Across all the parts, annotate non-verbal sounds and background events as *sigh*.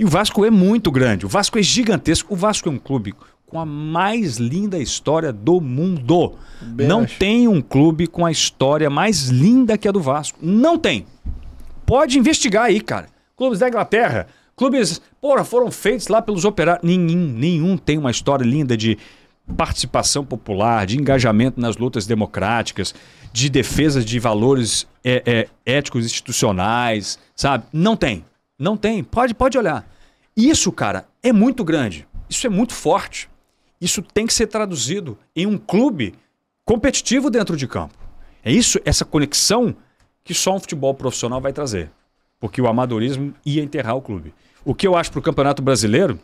E o Vasco é muito grande, o Vasco é gigantesco, o Vasco é um clube com a mais linda história do mundo. Bem não acho. tem um clube com a história mais linda que a do Vasco. Não tem. Pode investigar aí, cara. Clubes da Inglaterra, clubes, porra, foram feitos lá pelos operários. Nenhum, nenhum tem uma história linda de participação popular, de engajamento nas lutas democráticas, de defesa de valores é, é, éticos institucionais, sabe? Não tem. Não tem. Pode, pode olhar. Isso, cara, é muito grande. Isso é muito forte. Isso tem que ser traduzido em um clube competitivo dentro de campo. É isso, essa conexão que só um futebol profissional vai trazer. Porque o amadorismo ia enterrar o clube. O que eu acho para o Campeonato Brasileiro,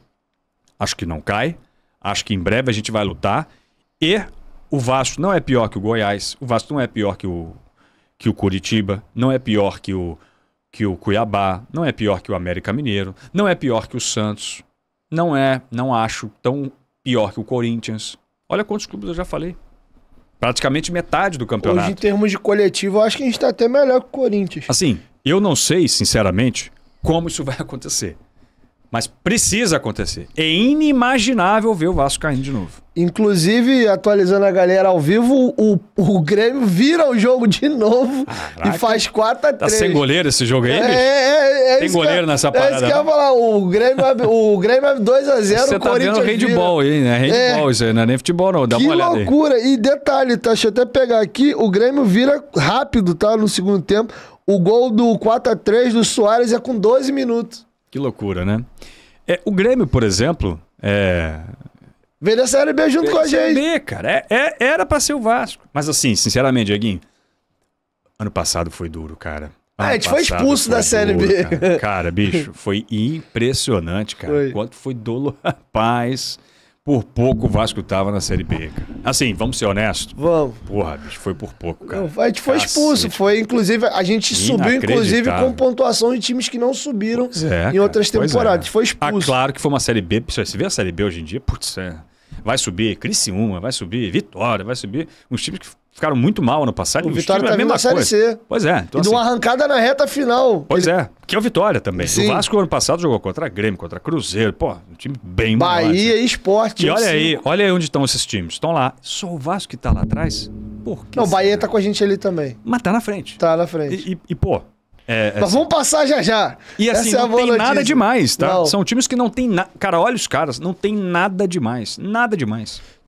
acho que não cai. Acho que em breve a gente vai lutar. E o Vasco não é pior que o Goiás. O Vasco não é pior que o, que o Curitiba. Não é pior que o que o Cuiabá, não é pior que o América Mineiro, não é pior que o Santos, não é, não acho tão pior que o Corinthians. Olha quantos clubes eu já falei. Praticamente metade do campeonato. Hoje, em termos de coletivo, eu acho que a gente está até melhor que o Corinthians. Assim, eu não sei, sinceramente, como isso vai *laughs* acontecer. Mas precisa acontecer. É inimaginável ver o Vasco caindo de novo. Inclusive, atualizando a galera ao vivo, o, o Grêmio vira o jogo de novo Caraca. e faz 4 x 3 Tá sem goleiro esse jogo aí, é, bicho? É, é, é, Tem goleiro que, nessa parada. É isso que eu ia falar. O Grêmio, o Grêmio é 2 a 0 Você tá vendo handball aí, né? É. Handball é. isso aí, não é nem futebol não. Dá que uma olhada loucura. Aí. E detalhe, tá? Deixa eu até pegar aqui. O Grêmio vira rápido, tá? No segundo tempo. O gol do 4 x 3 do Soares é com 12 minutos. Que loucura, né? É, o Grêmio, por exemplo, é... Veio da Série B junto com a gente. B, cara. É, é, era pra ser o Vasco. Mas assim, sinceramente, Dieguinho, ano passado foi duro, cara. ah, a gente foi expulso foi da duro, Série B. Cara. cara. bicho, *laughs* foi impressionante, cara. Foi. Quanto foi Dolo *laughs* Rapaz... Por pouco o Vasco tava na Série B, Assim, vamos ser honestos. Vamos. Porra, bicho, foi por pouco, cara. Não, a gente foi Cacete. expulso, foi inclusive a gente subiu inclusive com pontuação de times que não subiram é, em outras cara, é. temporadas. É. Foi ah, expulso. Ah, claro que foi uma Série B, você vê a Série B hoje em dia, putz, é. Vai subir Criciúma, vai subir Vitória, vai subir uns times que ficaram muito mal no passado. O, Vitória tá é na Série C. Pois é. Então, e assim, de uma arrancada na reta final. Pois ele... é, que é o Vitória também. Sim. O Vasco ano passado jogou contra Grêmio, contra Cruzeiro, pô, um time bem Bahia né? e Esporte. E olha aí, olha aí onde estão esses times. Estão lá. Só o Vasco que tá lá atrás? Por que Não, o Bahia está tá com a gente ali também. Mas tá na frente. Tá na frente. e, e, e pô, é, Nós é assim. vamos passar já já. E assim, Essa é não é tem notícia. nada demais, tá? Não. São times que não tem nada. Cara, olha os caras, não tem nada demais. Nada demais.